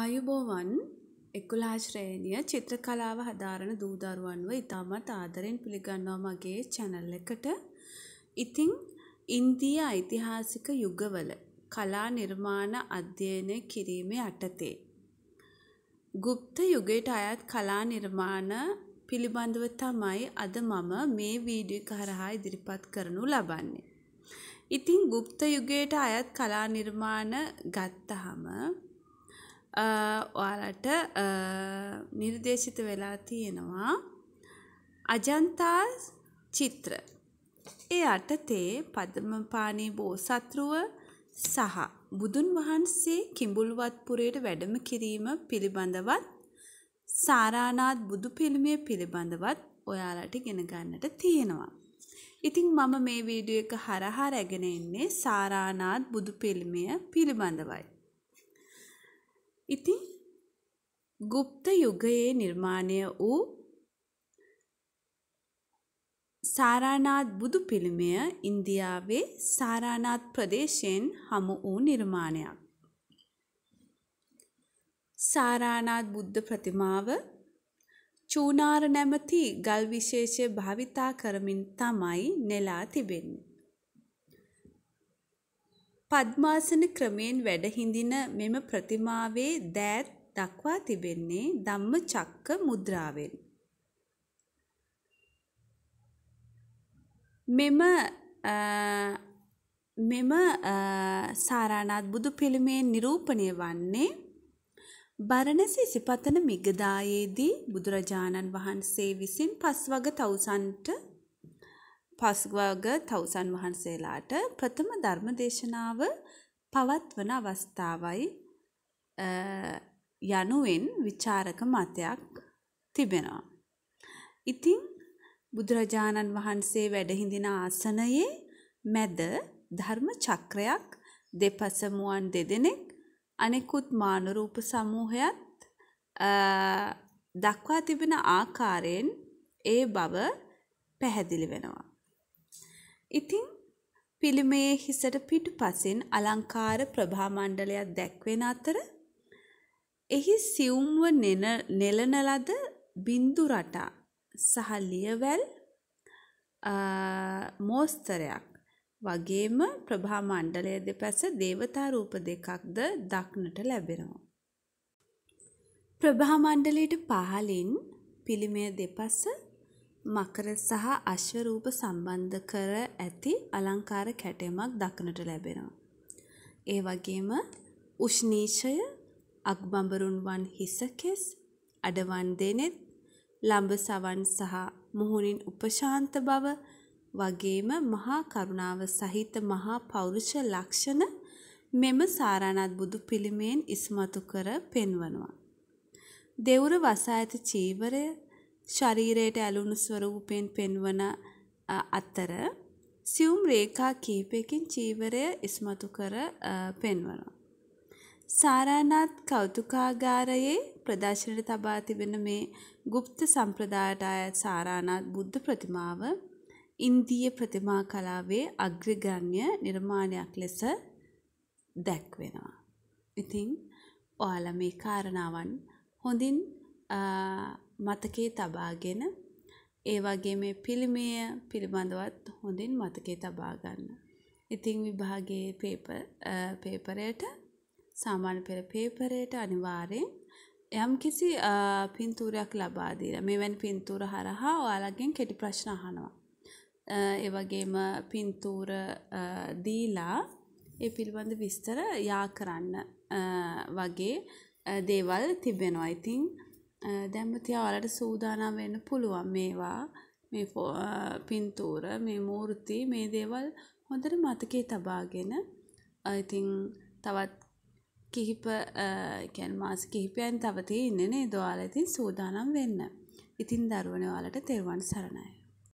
ආයුබෝවන් එක්කුලා ශ්‍රේණිය චිත්‍ර කලාව හදාරන දූදරුවන්ව ඉතාමත් ආදරෙන් පිළිගන්නවා මගේ චැනල් එකට. ඉතිං ඉන්දිය ඓතිහාසික යුගවල කලා නිර්මාණ අධ්‍යයනය කිරීමේ අටතේ. ගුප්ත යුගයට අයත් කලා නිර්මාණ පිළිබඳව තමයි අද මම මේ වීඩියෝ කරහා ඉදිරිපත් කරනු ලබන්නේ. ඉතිං ගුප්ත යුගයට අයත් කලා නිර්මාණ ගත්තහම ඔයාලට නිර්දේශිත වෙලා තියෙනවා අජන්තා චිත්‍ර. ඒ අටතේ පදමපානේ බෝසත්රුව සහ බුදුන් වහන්සේ කිඹුල්වත්පුරයට වැඩම කිරීම පිළිබඳවත් සාරානාත් බුදු පිළිමය පිළිබඳවත් ඔයාලට ගෙන ගන්නට තියෙනවා. ඉතින් මම මේ වීඩියෝ එක හරහා රැගෙන එන්නේ සාරානාත් බුදු පිළිමය පිළිබඳවයි. ඉතින් ගුප්ත යුගයේ නිර්මාණය වූ සාරානාත් බුදු පිළිමය ඉන්දියාවේ සාරානාත් ප්‍රදේශයෙන් හමු වූ නිර්මාණයක්. සාරානාත් බුද්ධ ප්‍රතිමාව චූනාර නැමැති ගල් විශේෂය භාවිතා කරමින් තමයි නෙලා තිබෙන්නේ. පද්මාසන ක්‍රමයෙන් වැඩහිඳින මෙම ප්‍රතිමාවේ දෑත් දක්වා තිබෙන්නේ ධම්මචක්ක මුද්‍රාවෙන්. මෙම මෙම සාරානාත් බුදු පිළිමේ නිරූපණය වන්නේ බරණස ඉසිපතන මිගදායේදී බුදුරජාණන් වහන්සේ විසින් පස්වග තවුසන්ට පස්වග තවසන් වහන්සේලාට ප්‍රථම ධර්ම දේශනාව පවත්වන අවස්ථාවයි යනුවෙන් විචාරක මතයක් තිබෙනවා. ඉතිං බුදුරජාණන් වහන්සේ වැඩහිඳින ආසනයේ මැද ධර්ම චක්‍රයක් දෙපසමුවන් දෙදෙනෙක් අනෙකුත් මානුරූප සමූහයත් දක්වා තිබෙන ආකාරයෙන් ඒ බව පැහැදිලි වෙනවා. ඉතින් පිළිමයේ හිසට පිටුපසින් අලංකාර ප්‍රභා මණ්ඩලයක් දැක්වෙන අතර එහි සියුම්ව නෙලන ලද බින්දු රටා සහ ලියවැල් මෝස්තරයක් වගේම ප්‍රභා මණ්ඩලය දෙපැස දේවතා රූප දෙකක්ද දක්නට ලැබෙනවා. ප්‍රභා මණ්ඩලයට පහලින් පිළිමය දෙපස මකර සහ අශ්ව රූප සම්බන්ධ කර ඇති අලංකාර කැටයමක් දක්නට ලැබෙනවා. ඒ වගේම උෂ්ණීෂය අක්බඹරුන්වන් හිසකෙස් අඩවන් දෙනෙත් ලඹ සවන් සහ මුහුණින් උපශාන්ත බව වගේම මහා කරුණාව සහිත මහා පෞරුෂ ලක්ෂණ මෙම සාරාණත් බුදු පිළිමයෙන් ඉස්මතු කර පෙන්වනවා. දෙවුර වසා ඇති චීවරය ශරීරයට ඇලුණු ස්වරූපයෙන් පෙන්වන අතර සියුම් රේඛා කීපයකින් චීවරය ඉස්මතු කර පෙන්වනවා. සාරානාත් කෞතුකාගාරයේ ප්‍රදර්ශනයට තබා තිබෙන මේ গুপ্ত සම්ප්‍රදායට අයත් සාරානාත් බුද්ධ ප්‍රතිමාව ඉන්දීය ප්‍රතිමා කලාවේ අග්‍රගණ්‍ය නිර්මාණයක් ලෙස දැක්වෙනවා. ඉතින් ඔයාලා මේ කාරණාවන් හොඳින් මතකයේ තබාගෙන ඒ වගේ මේ පිළිමය පිළිබඳවත් හොඳින් මතකේ තබා ගන්න. ඉතින් විභාගයේ පේපර් පේපරයට සාමාන්‍ය පෙළ පේපරයට අනිවාර්යෙන් යම්කිසි පින්තූරයක් ලබා දීලා මෙවැනි පින්තූර හරහා ඔයාලගෙන් කෙටි ප්‍රශ්න අහනවා. ඒ වගේම පින්තූර දීලා ඒ පිළිබඳ විස්තර යා කරන්න වගේ දේවල් තිබෙනවා. ඉතින් Eh, දැම්මති ඔයාලට සූදානම් වෙන්න පුළුවන් මේවා මේ eh, පින්තූර මේ මූර්ති මේ දේවල් හොඳට මතකේ තබාගෙන ඉතින් තවත් කිහිප eh, කැන් මාස කිහිපයන් තවතී ඉන්නනේ දොයාල ඉතින් සූදානම් වෙන්න ඉතින් දරුවන ඔයාලට තෙරුවන් සරණයි